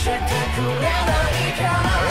spectacular.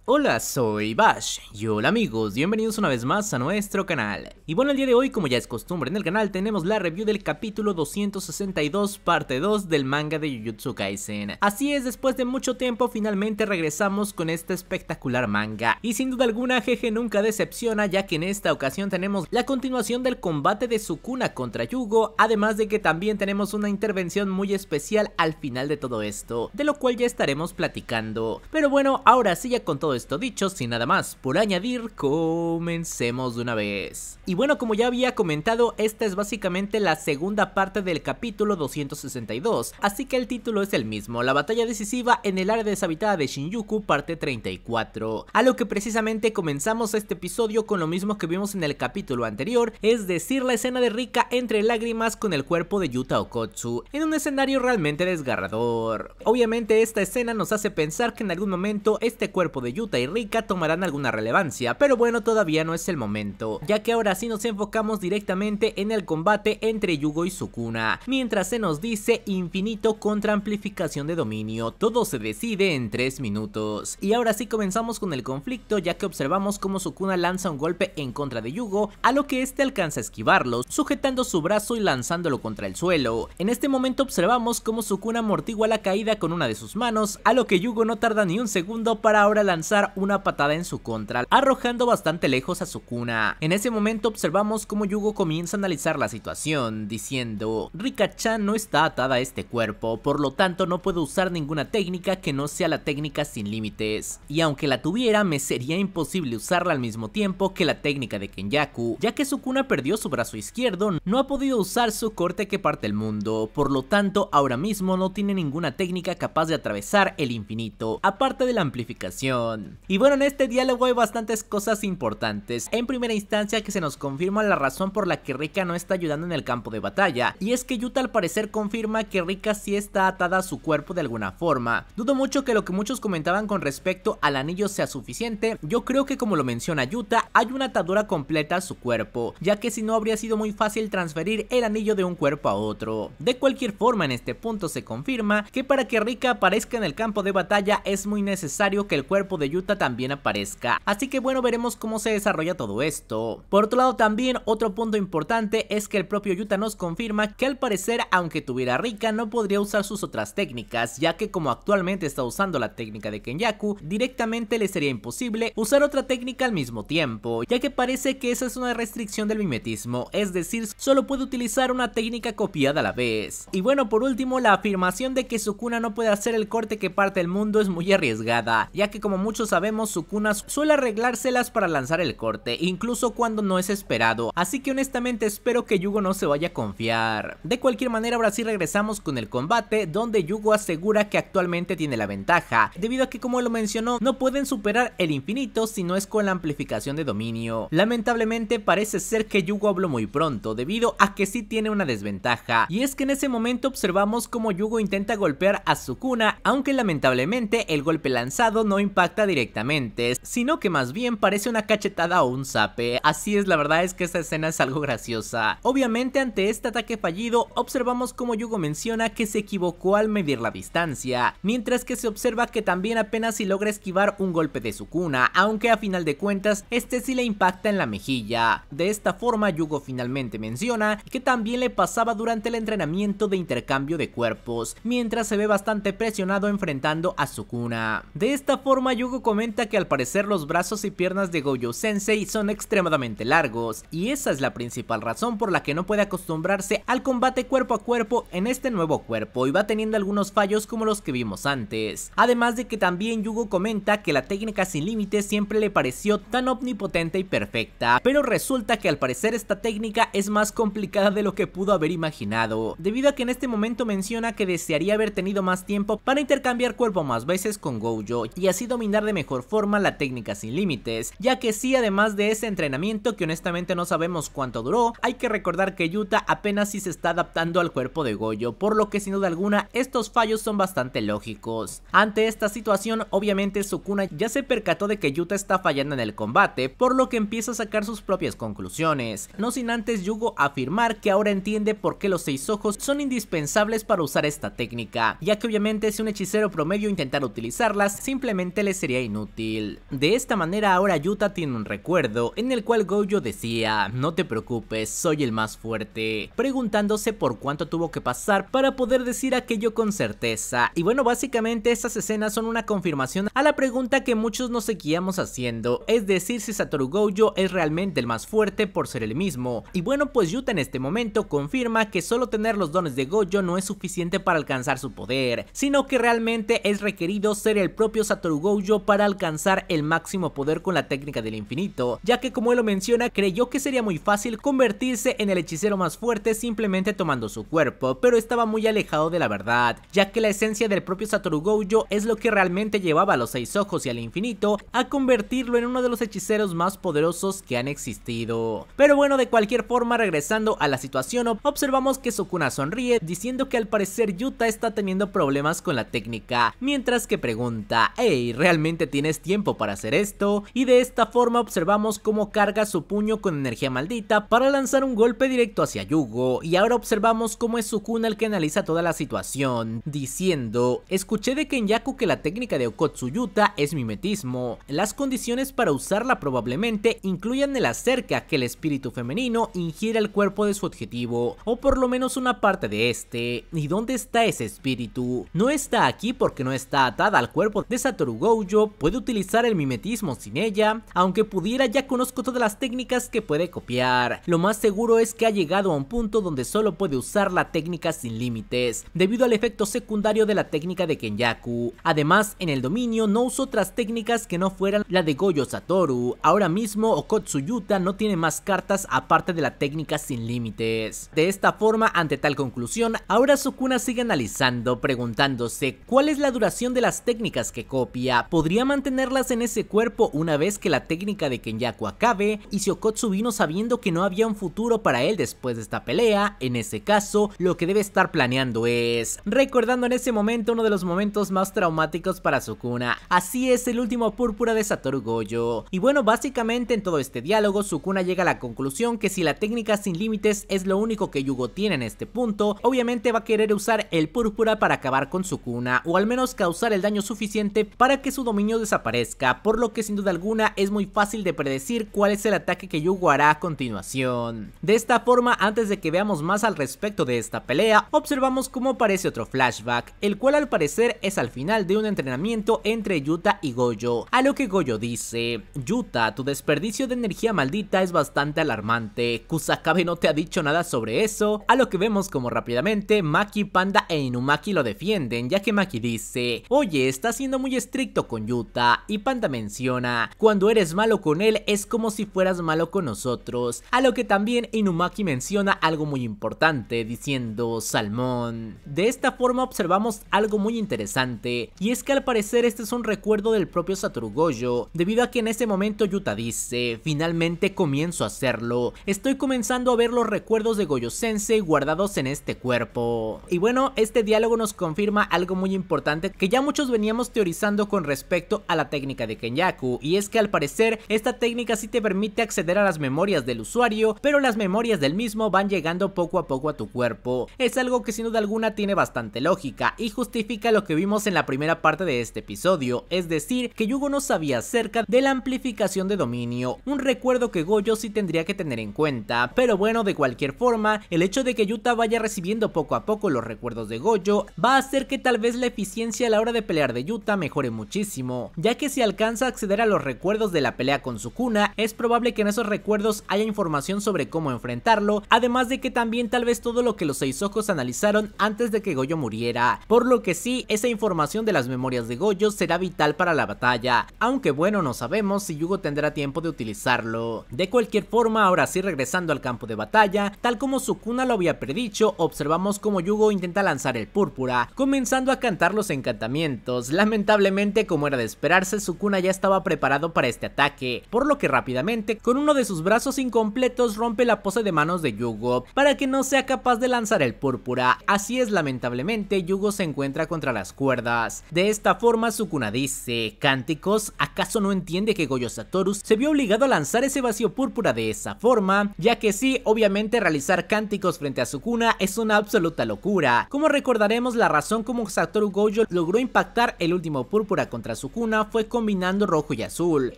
Hola, soy Bash y hola amigos, bienvenidos una vez más a nuestro canal. Y bueno, el día de hoy, como ya es costumbre en el canal, tenemos la review del capítulo 262, parte 2 del manga de Jujutsu Kaisen. Así es, después de mucho tiempo, finalmente regresamos con este espectacular manga. Y sin duda alguna, Jeje nunca decepciona, ya que en esta ocasión tenemos la continuación del combate de Sukuna contra Yugo, además de que también tenemos una intervención muy especial al final de todo esto, de lo cual ya estaremos platicando. Pero bueno, ahora sí ya con todo esto dicho, sin nada más por añadir, comencemos de una vez. Y bueno, como ya había comentado, esta es básicamente la segunda parte del capítulo 262, así que el título es el mismo, la batalla decisiva en el área deshabitada de Shinjuku, parte 34. A lo que precisamente comenzamos este episodio con lo mismo que vimos en el capítulo anterior, es decir, la escena de Rika entre lágrimas con el cuerpo de Yuta Okotsu, en un escenario realmente desgarrador. Obviamente esta escena nos hace pensar que en algún momento este cuerpo de Yuta y rica tomarán alguna relevancia, pero bueno todavía no es el momento, ya que ahora sí nos enfocamos directamente en el combate entre Yugo y Sukuna, mientras se nos dice infinito contra amplificación de dominio, todo se decide en 3 minutos. Y ahora sí comenzamos con el conflicto ya que observamos cómo Sukuna lanza un golpe en contra de Yugo, a lo que este alcanza a esquivarlos sujetando su brazo y lanzándolo contra el suelo. En este momento observamos cómo Sukuna amortigua la caída con una de sus manos, a lo que Yugo no tarda ni un segundo para ahora lanzar una patada en su contra, arrojando bastante lejos a Sukuna. En ese momento observamos cómo Yugo comienza a analizar la situación, diciendo, rika no está atada a este cuerpo, por lo tanto no puedo usar ninguna técnica que no sea la técnica sin límites, y aunque la tuviera me sería imposible usarla al mismo tiempo que la técnica de Kenyaku, ya que Sukuna perdió su brazo izquierdo, no ha podido usar su corte que parte el mundo, por lo tanto ahora mismo no tiene ninguna técnica capaz de atravesar el infinito, aparte de la amplificación. Y bueno, en este diálogo hay bastantes cosas importantes. En primera instancia que se nos confirma la razón por la que Rika no está ayudando en el campo de batalla. Y es que Yuta al parecer confirma que Rika sí está atada a su cuerpo de alguna forma. Dudo mucho que lo que muchos comentaban con respecto al anillo sea suficiente. Yo creo que como lo menciona Yuta, hay una atadura completa a su cuerpo. Ya que si no habría sido muy fácil transferir el anillo de un cuerpo a otro. De cualquier forma en este punto se confirma que para que Rika aparezca en el campo de batalla es muy necesario que el cuerpo de Yuta Yuta también aparezca. Así que bueno, veremos cómo se desarrolla todo esto. Por otro lado también, otro punto importante es que el propio Yuta nos confirma que al parecer, aunque tuviera Rika, no podría usar sus otras técnicas, ya que como actualmente está usando la técnica de Kenyaku, directamente le sería imposible usar otra técnica al mismo tiempo, ya que parece que esa es una restricción del mimetismo, es decir, solo puede utilizar una técnica copiada a la vez. Y bueno, por último, la afirmación de que Sukuna no puede hacer el corte que parte el mundo es muy arriesgada, ya que como muchos sabemos, Sukuna suele arreglárselas para lanzar el corte, incluso cuando no es esperado, así que honestamente espero que Yugo no se vaya a confiar. De cualquier manera, ahora sí regresamos con el combate, donde Yugo asegura que actualmente tiene la ventaja, debido a que como lo mencionó, no pueden superar el infinito si no es con la amplificación de dominio. Lamentablemente parece ser que Yugo habló muy pronto, debido a que sí tiene una desventaja, y es que en ese momento observamos como Yugo intenta golpear a Sukuna, aunque lamentablemente el golpe lanzado no impacta directamente, sino que más bien parece una cachetada o un zape. Así es, la verdad es que esta escena es algo graciosa. Obviamente ante este ataque fallido, observamos como Yugo menciona que se equivocó al medir la distancia, mientras que se observa que también apenas si logra esquivar un golpe de su cuna, aunque a final de cuentas este sí le impacta en la mejilla. De esta forma Yugo finalmente menciona que también le pasaba durante el entrenamiento de intercambio de cuerpos, mientras se ve bastante presionado enfrentando a su cuna, De esta forma Yugo comenta que al parecer los brazos y piernas de Gojo Sensei son extremadamente largos, y esa es la principal razón por la que no puede acostumbrarse al combate cuerpo a cuerpo en este nuevo cuerpo y va teniendo algunos fallos como los que vimos antes. Además de que también Yugo comenta que la técnica sin límites siempre le pareció tan omnipotente y perfecta, pero resulta que al parecer esta técnica es más complicada de lo que pudo haber imaginado, debido a que en este momento menciona que desearía haber tenido más tiempo para intercambiar cuerpo más veces con Gojo y así dominar de mejor forma la técnica sin límites, ya que sí, además de ese entrenamiento que honestamente no sabemos cuánto duró, hay que recordar que Yuta apenas si se está adaptando al cuerpo de Goyo, por lo que sin duda alguna estos fallos son bastante lógicos. Ante esta situación, obviamente Sukuna ya se percató de que Yuta está fallando en el combate, por lo que empieza a sacar sus propias conclusiones, no sin antes Yugo afirmar que ahora entiende por qué los seis ojos son indispensables para usar esta técnica, ya que obviamente si un hechicero promedio intentara utilizarlas, simplemente le sería inútil. De esta manera ahora Yuta tiene un recuerdo en el cual Gojo decía, no te preocupes, soy el más fuerte, preguntándose por cuánto tuvo que pasar para poder decir aquello con certeza. Y bueno, básicamente estas escenas son una confirmación a la pregunta que muchos nos seguíamos haciendo, es decir si Satoru Gojo es realmente el más fuerte por ser el mismo. Y bueno, pues Yuta en este momento confirma que solo tener los dones de Gojo no es suficiente para alcanzar su poder, sino que realmente es requerido ser el propio Satoru Gojo para alcanzar el máximo poder con la técnica del infinito, ya que como él lo menciona creyó que sería muy fácil convertirse en el hechicero más fuerte simplemente tomando su cuerpo, pero estaba muy alejado de la verdad, ya que la esencia del propio Satoru Gojo es lo que realmente llevaba a los seis ojos y al infinito a convertirlo en uno de los hechiceros más poderosos que han existido. Pero bueno, de cualquier forma, regresando a la situación, observamos que Sukuna sonríe diciendo que al parecer Yuta está teniendo problemas con la técnica, mientras que pregunta, hey, ¿realmente tienes tiempo para hacer esto y de esta forma observamos cómo carga su puño con energía maldita para lanzar un golpe directo hacia Yugo y ahora observamos cómo es Sukuna el que analiza toda la situación diciendo escuché de Kenyaku que la técnica de Okotsuyuta es mimetismo, las condiciones para usarla probablemente incluyan el acerca que el espíritu femenino ingiere el cuerpo de su objetivo o por lo menos una parte de este y dónde está ese espíritu no está aquí porque no está atada al cuerpo de Satoru Gojo puede utilizar el mimetismo sin ella, aunque pudiera ya conozco todas las técnicas que puede copiar. Lo más seguro es que ha llegado a un punto donde solo puede usar la técnica sin límites, debido al efecto secundario de la técnica de Kenyaku. Además, en el dominio no usó otras técnicas que no fueran la de Goyo Satoru. Ahora mismo Yuta no tiene más cartas aparte de la técnica sin límites. De esta forma, ante tal conclusión, ahora Sukuna sigue analizando, preguntándose cuál es la duración de las técnicas que copia, podría mantenerlas en ese cuerpo una vez que la técnica de Kenyaku acabe y Shokotsu vino sabiendo que no había un futuro para él después de esta pelea, en ese caso lo que debe estar planeando es recordando en ese momento uno de los momentos más traumáticos para Sukuna, así es el último púrpura de Satoru Gojo. Y bueno, básicamente en todo este diálogo Sukuna llega a la conclusión que si la técnica sin límites es lo único que Yugo tiene en este punto, obviamente va a querer usar el púrpura para acabar con Sukuna o al menos causar el daño suficiente para que su dominio desaparezca, por lo que sin duda alguna es muy fácil de predecir cuál es el ataque que Yugo hará a continuación. De esta forma, antes de que veamos más al respecto de esta pelea, observamos cómo aparece otro flashback, el cual al parecer es al final de un entrenamiento entre Yuta y Goyo, a lo que Goyo dice, Yuta, tu desperdicio de energía maldita es bastante alarmante, Kusakabe no te ha dicho nada sobre eso, a lo que vemos como rápidamente Maki, Panda e Inumaki lo defienden, ya que Maki dice, oye, está siendo muy estricto con Yuta y Panda menciona, cuando eres malo con él es como si fueras malo con nosotros, a lo que también Inumaki menciona algo muy importante diciendo salmón. De esta forma observamos algo muy interesante y es que al parecer este es un recuerdo del propio Satoru Gojo, debido a que en ese momento Yuta dice, finalmente comienzo a hacerlo, estoy comenzando a ver los recuerdos de Gojo Sensei guardados en este cuerpo. Y bueno, este diálogo nos confirma algo muy importante que ya muchos veníamos teorizando con respecto respecto a la técnica de Kenyaku, y es que al parecer esta técnica sí te permite acceder a las memorias del usuario, pero las memorias del mismo van llegando poco a poco a tu cuerpo. Es algo que sin duda alguna tiene bastante lógica y justifica lo que vimos en la primera parte de este episodio, es decir, que Yugo no sabía acerca de la amplificación de dominio, un recuerdo que Goyo sí tendría que tener en cuenta, pero bueno, de cualquier forma, el hecho de que Yuta vaya recibiendo poco a poco los recuerdos de Goyo va a hacer que tal vez la eficiencia a la hora de pelear de Yuta mejore muchísimo ya que si alcanza a acceder a los recuerdos de la pelea con Sukuna, es probable que en esos recuerdos haya información sobre cómo enfrentarlo, además de que también tal vez todo lo que los seis ojos analizaron antes de que Goyo muriera, por lo que sí, esa información de las memorias de Goyo será vital para la batalla, aunque bueno, no sabemos si Yugo tendrá tiempo de utilizarlo. De cualquier forma, ahora sí regresando al campo de batalla, tal como Sukuna lo había predicho, observamos como Yugo intenta lanzar el púrpura, comenzando a cantar los encantamientos, lamentablemente como era de esperarse, Sukuna ya estaba preparado para este ataque, por lo que rápidamente, con uno de sus brazos incompletos, rompe la pose de manos de Yugo para que no sea capaz de lanzar el púrpura. Así es, lamentablemente, Yugo se encuentra contra las cuerdas. De esta forma, Sukuna dice, Cánticos, ¿acaso no entiende que Goyo Satoru se vio obligado a lanzar ese vacío púrpura de esa forma? Ya que sí, obviamente realizar cánticos frente a Sukuna es una absoluta locura. Como recordaremos, la razón como Satoru Gojo logró impactar el último púrpura contra su Sukuna fue combinando rojo y azul,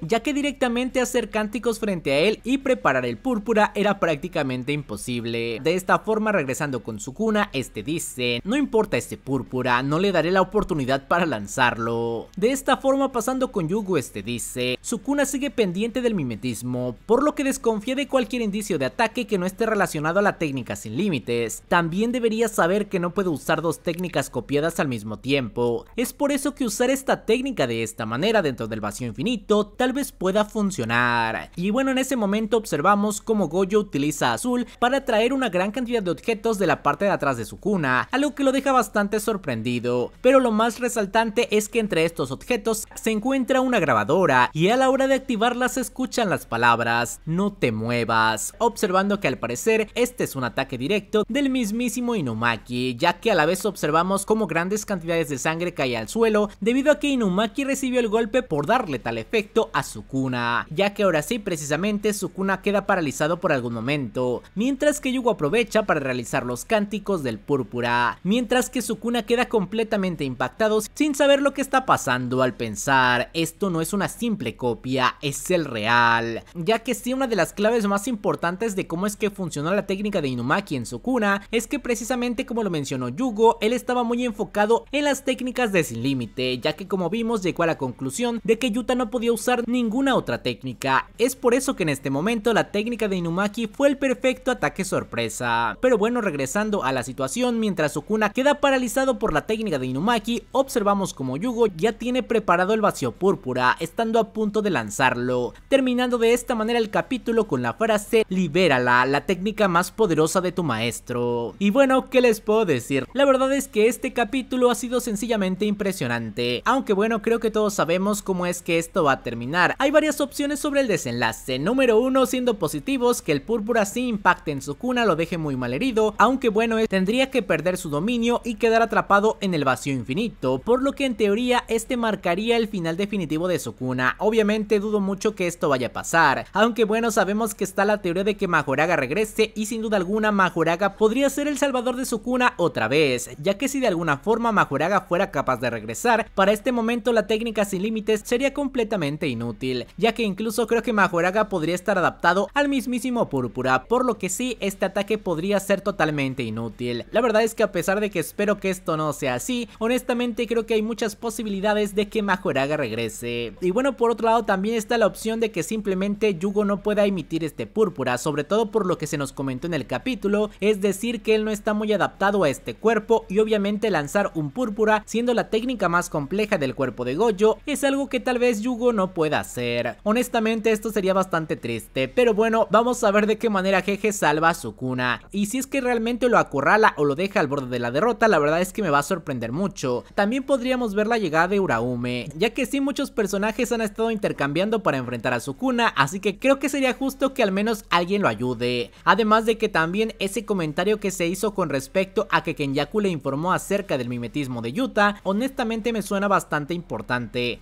ya que directamente hacer cánticos frente a él y preparar el púrpura era prácticamente imposible. De esta forma regresando con Sukuna, este dice, no importa este púrpura, no le daré la oportunidad para lanzarlo. De esta forma pasando con Yugo, este dice, Sukuna sigue pendiente del mimetismo, por lo que desconfía de cualquier indicio de ataque que no esté relacionado a la técnica sin límites. También debería saber que no puede usar dos técnicas copiadas al mismo tiempo. Es por eso que usar esta técnica de esta manera dentro del vacío infinito tal vez pueda funcionar. Y bueno, en ese momento observamos cómo Goyo utiliza Azul para traer una gran cantidad de objetos de la parte de atrás de su cuna, algo que lo deja bastante sorprendido. Pero lo más resaltante es que entre estos objetos se encuentra una grabadora y a la hora de activarla se escuchan las palabras no te muevas, observando que al parecer este es un ataque directo del mismísimo Inumaki, ya que a la vez observamos cómo grandes cantidades de sangre cae al suelo debido a que Inumaki recibió el golpe por darle tal efecto a Sukuna, ya que ahora sí precisamente Sukuna queda paralizado por algún momento, mientras que Yugo aprovecha para realizar los cánticos del púrpura, mientras que Sukuna queda completamente impactado sin saber lo que está pasando al pensar, esto no es una simple copia, es el real, ya que sí una de las claves más importantes de cómo es que funcionó la técnica de Inumaki en Sukuna es que precisamente como lo mencionó Yugo, él estaba muy enfocado en las técnicas de sin límite, ya que como vimos llegó a la conclusión de que Yuta no podía usar ninguna otra técnica. Es por eso que en este momento la técnica de Inumaki fue el perfecto ataque sorpresa. Pero bueno, regresando a la situación, mientras Okuna queda paralizado por la técnica de Inumaki, observamos como Yugo ya tiene preparado el vacío púrpura, estando a punto de lanzarlo, terminando de esta manera el capítulo con la frase Libérala, la técnica más poderosa de tu maestro. Y bueno, ¿qué les puedo decir? La verdad es que este capítulo ha sido sencillamente impresionante, aunque bueno, creo que todos sabemos cómo es que esto va a terminar. Hay varias opciones sobre el desenlace. Número uno, siendo positivos, que el púrpura sí impacte en su cuna lo deje muy mal herido, aunque bueno, tendría que perder su dominio y quedar atrapado en el vacío infinito, por lo que en teoría este marcaría el final definitivo de su cuna Obviamente dudo mucho que esto vaya a pasar, aunque bueno, sabemos que está la teoría de que Majoraga regrese y sin duda alguna Majoraga podría ser el salvador de su cuna otra vez, ya que si de alguna forma Majoraga fuera capaz de regresar, para este momento la técnica sin límites sería completamente inútil, ya que incluso creo que Majoraga podría estar adaptado al mismísimo Púrpura, por lo que sí, este ataque podría ser totalmente inútil. La verdad es que a pesar de que espero que esto no sea así, honestamente creo que hay muchas posibilidades de que Majoraga regrese. Y bueno, por otro lado también está la opción de que simplemente Yugo no pueda emitir este Púrpura, sobre todo por lo que se nos comentó en el capítulo, es decir que él no está muy adaptado a este cuerpo y obviamente lanzar un Púrpura siendo la técnica más compleja del cuerpo de es algo que tal vez Yugo no pueda hacer. Honestamente esto sería bastante triste, pero bueno, vamos a ver de qué manera Jeje salva a Sukuna. Y si es que realmente lo acorrala o lo deja al borde de la derrota, la verdad es que me va a sorprender mucho. También podríamos ver la llegada de Uraume, ya que sí muchos personajes han estado intercambiando para enfrentar a Sukuna, así que creo que sería justo que al menos alguien lo ayude. Además de que también ese comentario que se hizo con respecto a que Kenyaku le informó acerca del mimetismo de Yuta, honestamente me suena bastante importante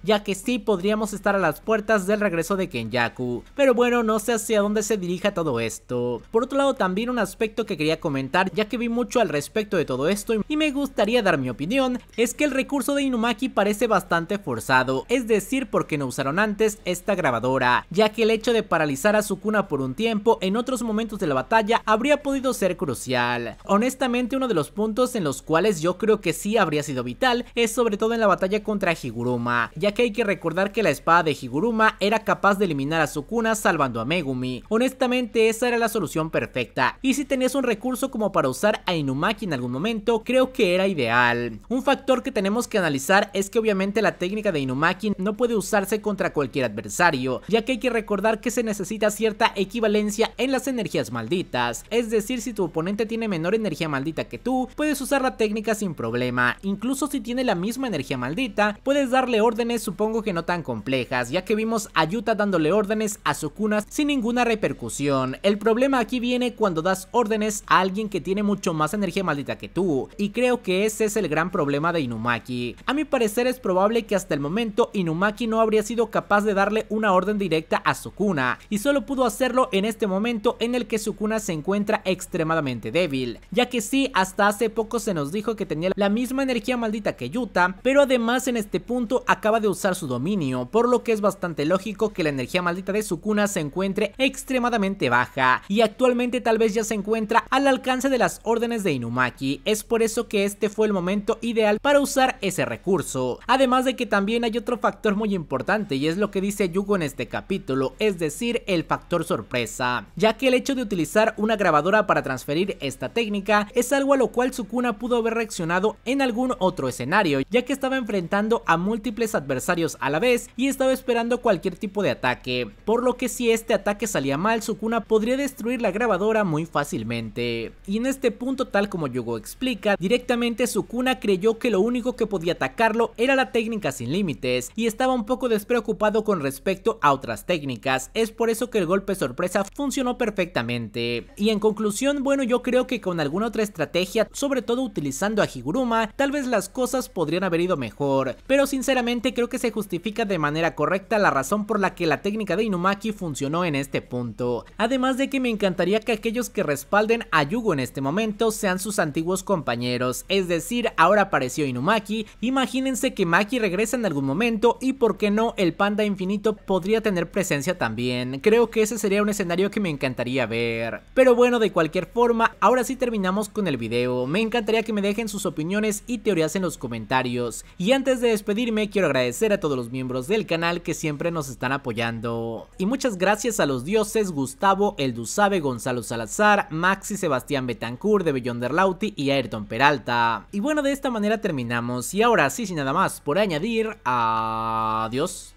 ya que sí podríamos estar a las puertas del regreso de Kenyaku, pero bueno, no sé hacia dónde se dirija todo esto. Por otro lado, también un aspecto que quería comentar, ya que vi mucho al respecto de todo esto y me gustaría dar mi opinión, es que el recurso de Inumaki parece bastante forzado, es decir, porque no usaron antes esta grabadora, ya que el hecho de paralizar a Sukuna por un tiempo en otros momentos de la batalla habría podido ser crucial. Honestamente, uno de los puntos en los cuales yo creo que sí habría sido vital es sobre todo en la batalla contra Higuruma ya que hay que recordar que la espada de Higuruma era capaz de eliminar a Sukuna salvando a Megumi. Honestamente esa era la solución perfecta, y si tenías un recurso como para usar a Inumaki en algún momento, creo que era ideal. Un factor que tenemos que analizar es que obviamente la técnica de Inumaki no puede usarse contra cualquier adversario, ya que hay que recordar que se necesita cierta equivalencia en las energías malditas, es decir, si tu oponente tiene menor energía maldita que tú, puedes usar la técnica sin problema, incluso si tiene la misma energía maldita, puedes dar le órdenes supongo que no tan complejas, ya que vimos a Yuta dándole órdenes a Sukuna sin ninguna repercusión. El problema aquí viene cuando das órdenes a alguien que tiene mucho más energía maldita que tú, y creo que ese es el gran problema de Inumaki. A mi parecer es probable que hasta el momento Inumaki no habría sido capaz de darle una orden directa a Sukuna, y solo pudo hacerlo en este momento en el que Sukuna se encuentra extremadamente débil, ya que sí, hasta hace poco se nos dijo que tenía la misma energía maldita que Yuta, pero además en este punto acaba de usar su dominio, por lo que es bastante lógico que la energía maldita de Sukuna se encuentre extremadamente baja, y actualmente tal vez ya se encuentra al alcance de las órdenes de Inumaki, es por eso que este fue el momento ideal para usar ese recurso. Además de que también hay otro factor muy importante y es lo que dice Yugo en este capítulo, es decir, el factor sorpresa, ya que el hecho de utilizar una grabadora para transferir esta técnica es algo a lo cual Sukuna pudo haber reaccionado en algún otro escenario, ya que estaba enfrentando a muy múltiples adversarios a la vez y estaba esperando cualquier tipo de ataque, por lo que si este ataque salía mal, Sukuna podría destruir la grabadora muy fácilmente. Y en este punto, tal como Yugo explica, directamente Sukuna creyó que lo único que podía atacarlo era la técnica sin límites y estaba un poco despreocupado con respecto a otras técnicas, es por eso que el golpe sorpresa funcionó perfectamente. Y en conclusión, bueno, yo creo que con alguna otra estrategia, sobre todo utilizando a Higuruma, tal vez las cosas podrían haber ido mejor, pero sin sinceramente creo que se justifica de manera correcta la razón por la que la técnica de Inumaki funcionó en este punto. Además de que me encantaría que aquellos que respalden a Yugo en este momento sean sus antiguos compañeros, es decir, ahora apareció Inumaki, imagínense que Maki regresa en algún momento y por qué no el panda infinito podría tener presencia también, creo que ese sería un escenario que me encantaría ver. Pero bueno, de cualquier forma, ahora sí terminamos con el video, me encantaría que me dejen sus opiniones y teorías en los comentarios. Y antes de despedirme, quiero agradecer a todos los miembros del canal que siempre nos están apoyando. Y muchas gracias a los dioses Gustavo Elduzabe, Gonzalo Salazar, Maxi Sebastián Betancourt de Bellonder Lauti y Ayrton Peralta. Y bueno, de esta manera terminamos. Y ahora sí, sin nada más por añadir, adiós.